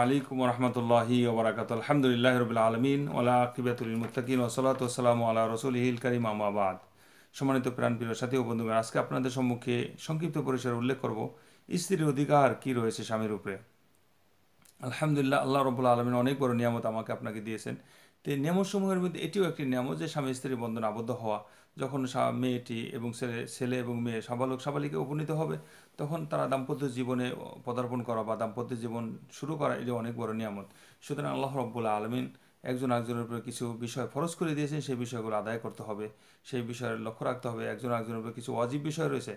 আলাইকুম রহমতুল্লাহি ওবরাকাত আলহামদুলিল্লাহ রবিল আলমিন ওলা আকিবাতুল মুতাকিম ওসলাত ওসালাম আল্লাহ রসুল হিল করিম আমাবাদ সম্মানিত প্রাণপ্রিয় সাথী ও বন্ধুরা আজকে আপনাদের সম্মুখে সংক্ষিপ্ত পরিসরে উল্লেখ করব স্ত্রীর অধিকার কি রয়েছে স্বামীর উপরে আলহামদুলিল্লাহ আল্লাহ রবুল্লা আলমিন অনেক বড় নিয়ামত আমাকে আপনাকে দিয়েছেন তো নিয়মসমূহের মধ্যে এটিও একটি নিয়ম যে স্বামী স্ত্রী বন্ধন আবদ্ধ হওয়া যখন মেয়েটি এবং ছেলে ছেলে এবং মেয়ে সাবালক সাবালিকে উপনীত হবে তখন তারা দাম্পত্য জীবনে পদার্পণ করা বা দাম্পত্য জীবন শুরু করা এটি অনেক বড় নিয়ামত সুতরাং আল্লাহ রব্বুল্লা আলমিন একজন আরেকজনের উপরে কিছু বিষয় ফরজ করে দিয়েছে সেই বিষয়গুলো আদায় করতে হবে সেই বিষয়ের লক্ষ্য রাখতে হবে একজন আরেকজনের উপরে কিছু অজীব বিষয় রয়েছে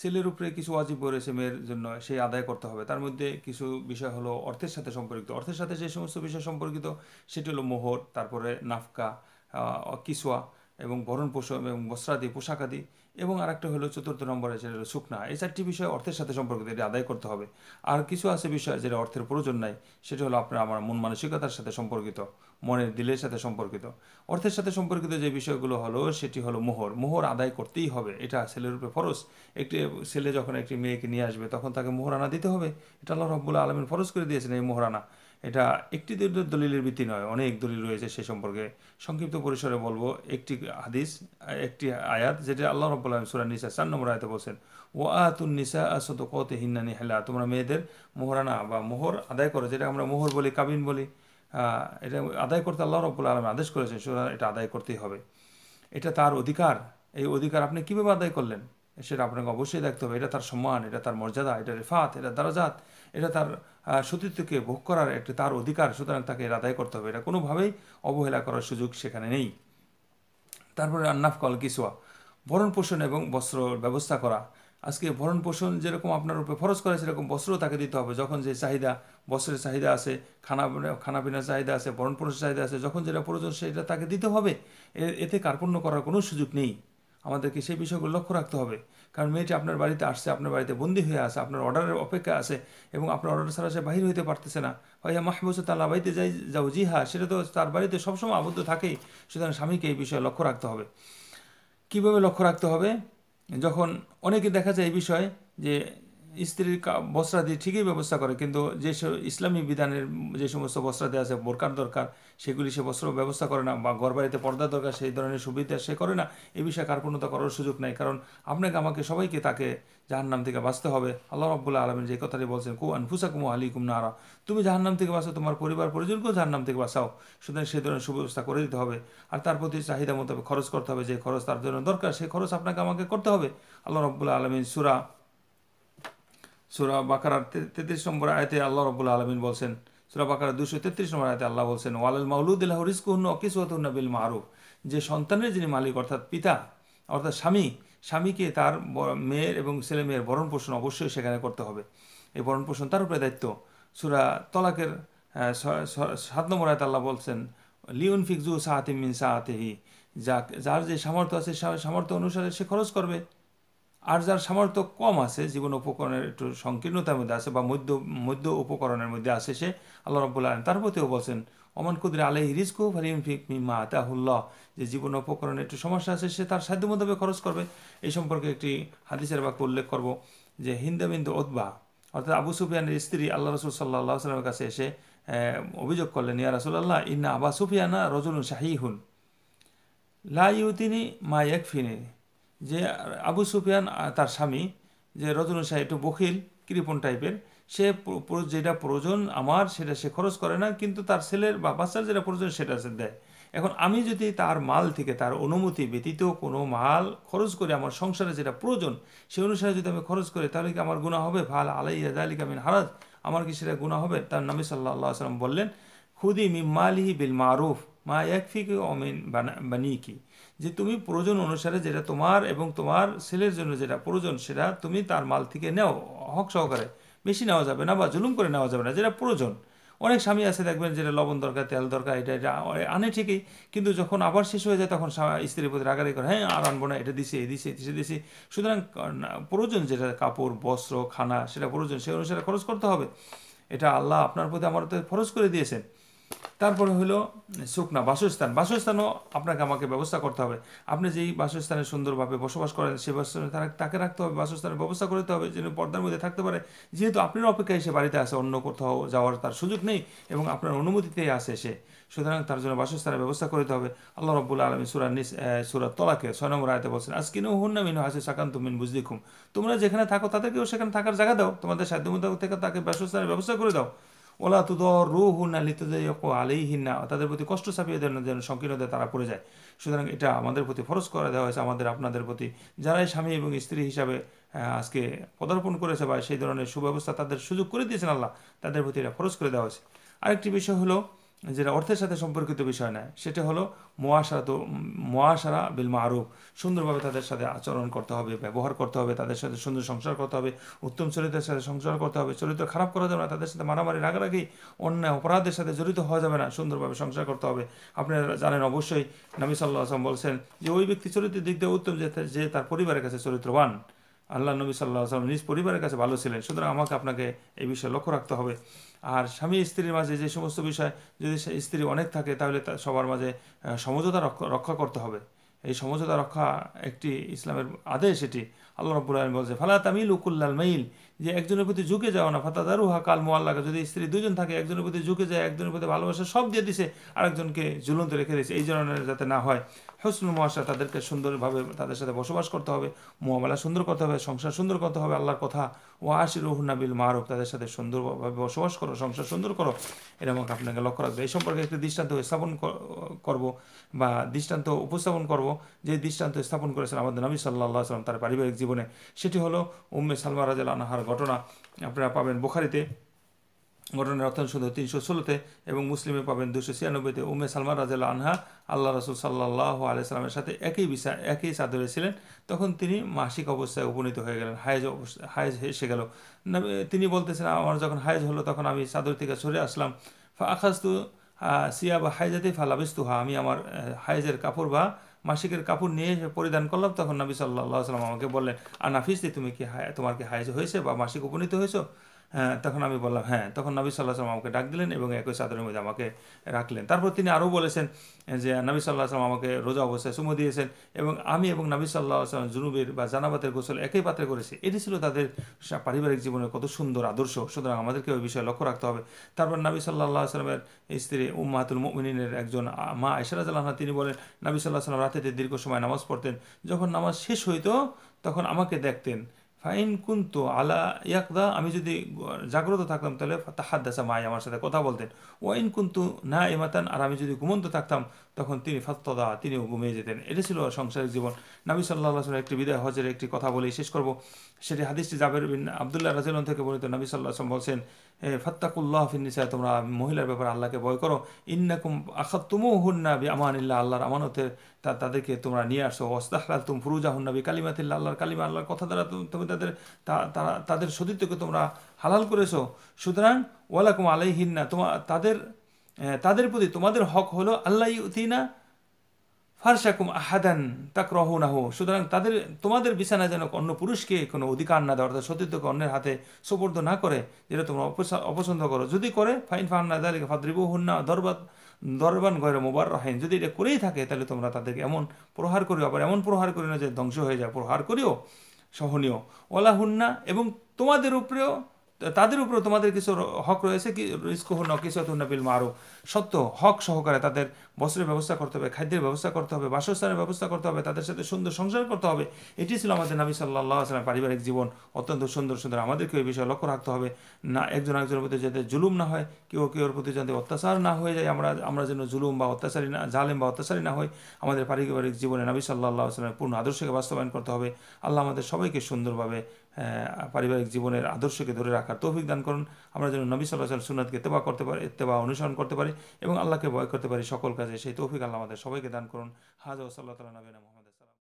ছেলের উপরে কিছু অজীব রয়েছে মেয়ের জন্য সেই আদায় করতে হবে তার মধ্যে কিছু বিষয় হলো অর্থের সাথে সম্পর্কিত অর্থের সাথে যে সমস্ত বিষয় সম্পর্কিত সেটি হলো মোহর তারপরে নাফকা কিসোয়া এবং ভরণ পোষণ এবং বস্ত্রাদি আদি এবং আরেকটা হলো চতুর্থ নম্বরে যেটা হলো শুকনা এই চারটি বিষয় অর্থের সাথে সম্পর্কিত এটা আদায় করতে হবে আর কিছু আছে বিষয় যেটা অর্থের প্রয়োজন নাই সেটা হলো আপনার আমার মন মানসিকতার সাথে সম্পর্কিত মনের দিলের সাথে সম্পর্কিত অর্থের সাথে সম্পর্কিত যে বিষয়গুলো হলো সেটি হলো মোহর মোহর আদায় করতেই হবে এটা ছেলের উপরে ফরজ একটি ছেলে যখন একটি মেয়েকে নিয়ে আসবে তখন তাকে মোহরানা দিতে হবে এটা আল্লাহ রব্বুল আলমের ফরজ করে দিয়েছেন এই মোহরানা এটা একটি দলিলের ভিত্তি নয় অনেক দলিল রয়েছে সে সম্পর্কে সংক্ষিপ্ত পরিসরে বলবো একটি হাদিস একটি আয়াত যেটা আল্লাহ রব্বুল্লাহ সুরান নিসা চার নম্বর আয়তে বলছেন ও আহাতুন নিসা আসত কত হিন্নানি হেলা তোমরা মেয়েদের মোহরানা বা মোহর আদায় করো যেটা আমরা মোহর বলি কাবিন বলি এটা আদায় করতে আল্লাহ রব্বুল আলম আদেশ করেছেন সুতরাং এটা আদায় করতেই হবে এটা তার অধিকার এই অধিকার আপনি কীভাবে আদায় করলেন সেটা আপনাকে অবশ্যই দেখতে হবে এটা তার সম্মান এটা তার মর্যাদা এটা রেফাত এটা দারাজাত এটা তার সতীর্থকে ভোগ করার একটি তার অধিকার সুতরাং তাকে আদায় করতে হবে এটা কোনোভাবেই অবহেলা করার সুযোগ সেখানে নেই তারপরে আন্নাফ কল কিসোয়া ভরণ পোষণ এবং বস্ত্র ব্যবস্থা করা আজকে ভরণ পোষণ যেরকম আপনার উপরে খরচ করে সেরকম বস্ত্রও তাকে দিতে হবে যখন যে চাহিদা বস্ত্রের চাহিদা আছে খানা খানা পিনার চাহিদা আছে ভরণ পোষণের চাহিদা আছে যখন যেটা প্রয়োজন সেটা তাকে দিতে হবে এতে কার্পণ্য করার কোনো সুযোগ নেই আমাদেরকে সেই বিষয়গুলো লক্ষ্য রাখতে হবে কারণ মেয়েটি আপনার বাড়িতে আসছে আপনার বাড়িতে বন্দি হয়ে আসে আপনার অর্ডারের অপেক্ষা আছে এবং আপনার অর্ডার ছাড়া সে বাহির হইতে পারতেছে না ভাইয়া মাহবুস তার বাড়িতে যাই যাও জি হ্যাঁ সেটা তো তার বাড়িতে সবসময় আবদ্ধ থাকেই সুতরাং স্বামীকে এই বিষয়ে লক্ষ্য রাখতে হবে কিভাবে লক্ষ্য রাখতে হবে যখন অনেকে দেখা যায় এই বিষয়ে যে স্ত্রীর বস্ত্রাদি ঠিকই ব্যবস্থা করে কিন্তু যে ইসলামী বিধানের যে সমস্ত বস্ত্রাদি আছে বোরকার দরকার সেগুলি সে বস্ত্র ব্যবস্থা করে না বা ঘরবাড়িতে পর্দা দরকার সেই ধরনের সুবিধা সে করে না এ বিষয়ে কার্পণ্যতা করার সুযোগ নাই কারণ আপনাকে আমাকে সবাইকে তাকে জাহান্নাম থেকে বাঁচতে হবে আল্লাহ রব্বুল্লাহ আলমের যে কথাটি বলছেন কু আনফুসা কুমু আলী কুম নারা তুমি জাহান্নাম থেকে বাঁচাও তোমার পরিবার পরিজনকেও জাহান্নাম থেকে বাঁচাও সুতরাং সেই ধরনের সুব্যবস্থা করে দিতে হবে আর তার প্রতি চাহিদা মতো খরচ করতে হবে যে খরচ তার জন্য দরকার সেই খরচ আপনাকে আমাকে করতে হবে আল্লাহ রবুল্লাহ আলমিন সুরা সুরা বাকারার তেত্রিশ নম্বর আয়তে আল্লাহ রবুল আলমিন বলছেন সুরা বাকার দুশো তেত্রিশ নম্বর আয়তে আল্লাহ বলছেন ওয়ালাল মাউলুদ্দিল্লাহ রিস্কুহন অকিসুহতুন্না বিল মারুফ যে সন্তানের যিনি মালিক অর্থাৎ পিতা অর্থাৎ স্বামী স্বামীকে তার মেয়ের এবং ছেলে মেয়ের ভরণ পোষণ অবশ্যই সেখানে করতে হবে এই ভরণ পোষণ তার উপরে দায়িত্ব সুরা তলাকের সাত নম্বর আয়তে আল্লাহ বলছেন লিউন ফিকজু সাহাতি মিন সাহাতেহি যা যার যে সামর্থ্য আছে সামর্থ্য অনুসারে সে খরচ করবে আর যার সামর্থ্য কম আছে জীবন উপকরণের একটু সংকীর্ণতার মধ্যে আছে বা মধ্য মধ্য উপকরণের মধ্যে আছে সে আল্লাহ রব্বুল আলম তার প্রতিও বলছেন অমান কুদরে আলাই রিজকু ফারিমফিক মিমা আতাহুল্লাহ যে জীবন উপকরণে একটু সমস্যা আছে সে তার সাধ্য মোতাবেক খরচ করবে এই সম্পর্কে একটি হাদিসের বাক্য উল্লেখ করব যে বিন্দু ওদবা অর্থাৎ আবু সুফিয়ানের স্ত্রী আল্লাহ রসুল সাল্লাহ সাল্লামের কাছে এসে অভিযোগ করলেন ইয়া রাসুল্লাহ ইন্না আবা সুফিয়ানা রজুল হুন লা ইউতিনি মা ইয়াকফিনি যে আবু সুফিয়ান তার স্বামী যে রজনী শাহ একটু বকিল কৃপণ টাইপের সে যেটা প্রয়োজন আমার সেটা সে খরচ করে না কিন্তু তার ছেলের বা বাচ্চার যেটা প্রয়োজন সেটা সে দেয় এখন আমি যদি তার মাল থেকে তার অনুমতি ব্যতীত কোনো মাল খরচ করে আমার সংসারে যেটা প্রয়োজন সে অনুসারে যদি আমি খরচ করি তাহলে কি আমার গুণা হবে ভাল আলাই দালিক আমিন হারাজ আমার কি সেটা গুণা হবে তার নবী সাল্লাহ সাল্লাম বললেন খুদি মিম্মালিহি বিল মারুফ মা এক একফিকে অমিন কি যে তুমি প্রয়োজন অনুসারে যেটা তোমার এবং তোমার ছেলের জন্য যেটা প্রয়োজন সেটা তুমি তার মাল থেকে নেও হক সহকারে বেশি নেওয়া যাবে না বা জুলুম করে নেওয়া যাবে না যেটা প্রয়োজন অনেক স্বামী আছে দেখবেন যেটা লবণ দরকার তেল দরকার এটা এটা আনে ঠিকই কিন্তু যখন আবার শেষ হয়ে যায় তখন স্ত্রীর প্রতি রাগারি করে হ্যাঁ আর আনবো না এটা দিছি এই দিছি দিছি দিছি সুতরাং প্রয়োজন যেটা কাপড় বস্ত্র খানা সেটা প্রয়োজন সে অনুসারে খরচ করতে হবে এটা আল্লাহ আপনার প্রতি আমার ফরজ করে দিয়েছেন তারপরে হলো সুকনা বাসস্থান বাসস্থানও আপনাকে আমাকে ব্যবস্থা করতে হবে আপনি যেই বাসস্থানে সুন্দরভাবে বসবাস করেন সেই বাসস্থানে তাকে রাখতে হবে বাসস্থানের ব্যবস্থা করতে হবে যেন পর্দার মধ্যে থাকতে পারে যেহেতু আপনার অপেক্ষায় সে বাড়িতে আসে অন্য কোথাও যাওয়ার তার সুযোগ নেই এবং আপনার অনুমতিতেই আসে সে সুতরাং তার জন্য বাসস্থানের ব্যবস্থা করতে হবে আল্লাহ রব্বুল্লা আলমী সুরা নিস সুরা তলাকে ছয় নম্বর আয়তে বলছেন আজ কিনু হুন্না মিনু হাসি সাকান্ত মিন বুঝলিখুম তোমরা যেখানে থাকো তাদেরকেও সেখানে থাকার জায়গা দাও তোমাদের সাধ্যমতা থেকে তাকে বাসস্থানের ব্যবস্থা করে দাও ওলা তুদর রু হুনা লিতদাইকো তাদের প্রতি কষ্ট চাপিয়ে দেন যেন সংকীর্ণতা তারা পড়ে যায় সুতরাং এটা আমাদের প্রতি ফরজ করে দেওয়া হয়েছে আমাদের আপনাদের প্রতি যারাই স্বামী এবং স্ত্রী হিসাবে আজকে পদার্পণ করেছে বা সেই ধরনের সুব্যবস্থা তাদের সুযোগ করে দিয়েছেন আল্লাহ তাদের প্রতি এটা ফরজ করে দেওয়া হয়েছে আরেকটি বিষয় হলো যেটা অর্থের সাথে সম্পর্কিত বিষয় নয় সেটা হলো মোয়াশারা তো মোয়াশারা বিল মারুফ সুন্দরভাবে তাদের সাথে আচরণ করতে হবে ব্যবহার করতে হবে তাদের সাথে সুন্দর সংসার করতে হবে উত্তম চরিত্রের সাথে সংসার করতে হবে চরিত্র খারাপ করা যাবে না তাদের সাথে মারামারি রাগারাগি অন্যায় অপরাধের সাথে জড়িত হওয়া যাবে না সুন্দরভাবে সংসার করতে হবে আপনারা জানেন অবশ্যই নামিসাল্লাহ আসলাম বলছেন যে ওই ব্যক্তি চরিত্রের দিক দিয়ে উত্তম যে তার পরিবারের কাছে চরিত্রবান আল্লাহ নবী সাল্লাহ সাল্লাম নিজ পরিবারের কাছে ভালো ছিলেন সুতরাং আমাকে আপনাকে এই বিষয়ে লক্ষ্য রাখতে হবে আর স্বামী স্ত্রীর মাঝে যে সমস্ত বিষয় যদি স্ত্রী অনেক থাকে তাহলে সবার মাঝে সমঝোতা রক্ষা করতে হবে এই সমঝোতা রক্ষা একটি ইসলামের আদেশ এটি আল্লাহ রব্বুল আলম বলছে ফালা তামিল উকুল্লাল মাইল যে একজনের প্রতি ঝুঁকে যাও না ফাতা হা কাল মোয়াল্লাকে যদি স্ত্রী দুজন থাকে একজনের প্রতি ঝুঁকে যায় একজনের প্রতি ভালোবাসা সব দিয়ে দিছে আরেকজনকে ঝুলন্ত রেখে দিয়েছে এই ধরনের যাতে না হয় হসনুল মহাশা তাদেরকে সুন্দরভাবে তাদের সাথে বসবাস করতে হবে মোয়াবেলা সুন্দর করতে হবে সংসার সুন্দর করতে হবে আল্লাহর কথা ও আশির রহুনাবিল মারুফ তাদের সাথে সুন্দরভাবে বসবাস করো সংসার সুন্দর করো এরকম আপনাকে লক্ষ্য রাখবে এই সম্পর্কে একটি দৃষ্টান্ত স্থাপন করব বা দৃষ্টান্ত উপস্থাপন করব যে দৃষ্টান্ত স্থাপন করেছেন আমাদের নবী সাল্লাহ আসলাম তার পারিবারিক জীবনে সেটি হলো উম্মে সালমা রাজাল আনাহার ঘটনা আপনারা পাবেন বোখারিতে ঘটনার অর্থন শুধু তিনশো ষোলোতে এবং মুসলিমে পাবেন দুশো ছিয়ানব্বইতে উমে সালমা রাজাল আনহা আল্লাহ রসুল সাল্লাহ আলাইসালামের সাথে একই বিষয় একই চাদরে ছিলেন তখন তিনি মাসিক অবস্থায় উপনীত হয়ে গেলেন হায়েজ অবস্থা হায়েজ এসে গেল তিনি বলতেছেন আমার যখন হায়েজ হলো তখন আমি চাদর থেকে সরে আসলাম আকাশ আখাস্তু সিয়া বা হায়জাতে ফালাবিস্তুহা আমি আমার হায়েজের কাপড় বা মাসিকের কাপড় নিয়ে এসে পরিধান করলাম তখন নবী সাল্লাহ সাল্লাম আমাকে বললেন আর নাফিস তুমি কি হায় তোমার কি হায়জ হয়েছে বা মাসিক উপনীত হয়েছো হ্যাঁ, তখন আমি বললাম হ্যাঁ তখন নবী সাল্লাহ সাল্লাম আমাকে ডাক দিলেন এবং একই চাদরের মধ্যে আমাকে রাখলেন তারপর তিনি আরও বলেছেন যে নবী সাল্লাহ সাল্লাম আমাকে রোজা অবস্থায় সুমো দিয়েছেন এবং আমি এবং নবী সাল্লাহ সাল্লাম জুনুবের বা জানাবাতের গোসল একই পাত্রে করেছি এটি ছিল তাদের পারিবারিক জীবনের কত সুন্দর আদর্শ সুতরাং আমাদেরকে ওই বিষয়ে লক্ষ্য রাখতে হবে তারপর নবী সাল্লাহ সাল্লামের স্ত্রী উম্মাহাতুল মুমিনের একজন মা ইশারাজ আল্লাহ তিনি বলেন নবী সাল্লাহ সাল্লাম রাতেতে দীর্ঘ সময় নামাজ পড়তেন যখন নামাজ শেষ হইতো তখন আমাকে দেখতেন ফাইন কুন্তু আলা ইয়াকদা আমি যদি জাগ্রত থাকতাম তাহলে দাসা মাই আমার সাথে কথা বলতেন ওয়াইন কুন্তু না এমাতান আর আমি যদি ঘুমন্ত থাকতাম তখন তিনি ফাত্তদা তিনিও ঘুমিয়ে যেতেন এটা ছিল সংসারিক জীবন নাবি সাল্লাহ আসলাম একটি বিদায় হজের একটি কথা বলে শেষ করব সেটি হাদিসটি জাবের বিন আবদুল্লাহ রাজিলন থেকে বলিত নাবি সাল্লাহ আসলাম বলছেন ফাত্তাকুল্লাহ ফিন্নিসা তোমরা মহিলার ব্যাপারে আল্লাহকে ভয় করো ইন্নাকুম আখাত তুমু হুন্না বি আমানিল্লাহ আল্লাহর আমানতের তাদেরকে তোমরা নিয়ে আসো ওস্তাহাল তুম ফুরুজা হুন্না বি কালিমাতিল্লা আল্লাহর কালিমা আল্লাহর কথা দ্বারা তুমি তাদের তারা তাদের সতীত্বকে তোমরা হালাল করেছো সুতরাং ওয়ালাকুম আলাইহিন্না তোমা তাদের তাদের প্রতি তোমাদের হক হলো আল্লাহ ইউতিনা ফারসাকুম আহাদান তাক রহনাহ সুতরাং তাদের তোমাদের বিছানা যেন অন্য পুরুষকে কোনো অধিকার না দেয় অর্থাৎ সতীর্থকে অন্যের হাতে সোপর্দ না করে যেটা তোমরা অপছন্দ করো যদি করে ফাইন ফাহান্না দালিকে ফাদ্রিবু হুন্না দরবাদ দরবান গয়ের মোবার রহেন যদি এটা করেই থাকে তাহলে তোমরা তাদেরকে এমন প্রহার করিও আবার এমন প্রহার করিও না যে ধ্বংস হয়ে যায় প্রহার করিও সহনীয় ওলা হুন্না এবং তোমাদের উপরেও তাদের উপরে তোমাদের কিছু হক রয়েছে কি রিস্ক হন কিছু বিল মারো সত্য হক সহকারে তাদের বস্ত্রের ব্যবস্থা করতে হবে খাদ্যের ব্যবস্থা করতে হবে বাসস্থানের ব্যবস্থা করতে হবে তাদের সাথে সুন্দর সংসার করতে হবে এটি ছিল আমাদের নবী সাল্লাহ আসলামের পারিবারিক জীবন অত্যন্ত সুন্দর সুন্দর আমাদেরকে এই বিষয়ে লক্ষ্য রাখতে হবে না একজন একজনের প্রতি যাতে জুলুম না হয় কেউ কেউ প্রতি যাতে অত্যাচার না হয়ে যায় আমরা আমরা যেন জুলুম বা অত্যাচারী না জালেম বা অত্যাচারী না হয় আমাদের পারিবারিক জীবনে নবী সাল্লাহ আসলামের পূর্ণ আদর্শকে বাস্তবায়ন করতে হবে আল্লাহ আমাদের সবাইকে সুন্দরভাবে পারিবারিক জীবনের আদর্শকে ধরে রাখার তৌফিক দান করুন আমরা যেন নবী সাল্লাহ সাল সুনাদকে তেবা করতে পারি তেবা অনুসরণ করতে পারি এবং আল্লাহকে ভয় করতে পারি সকল কাজে সেই তৌফিক আল্লাহ আমাদের সবাইকে দান করুন হাজ সাল্লাহ তালা নবীনা মোহাম্মদ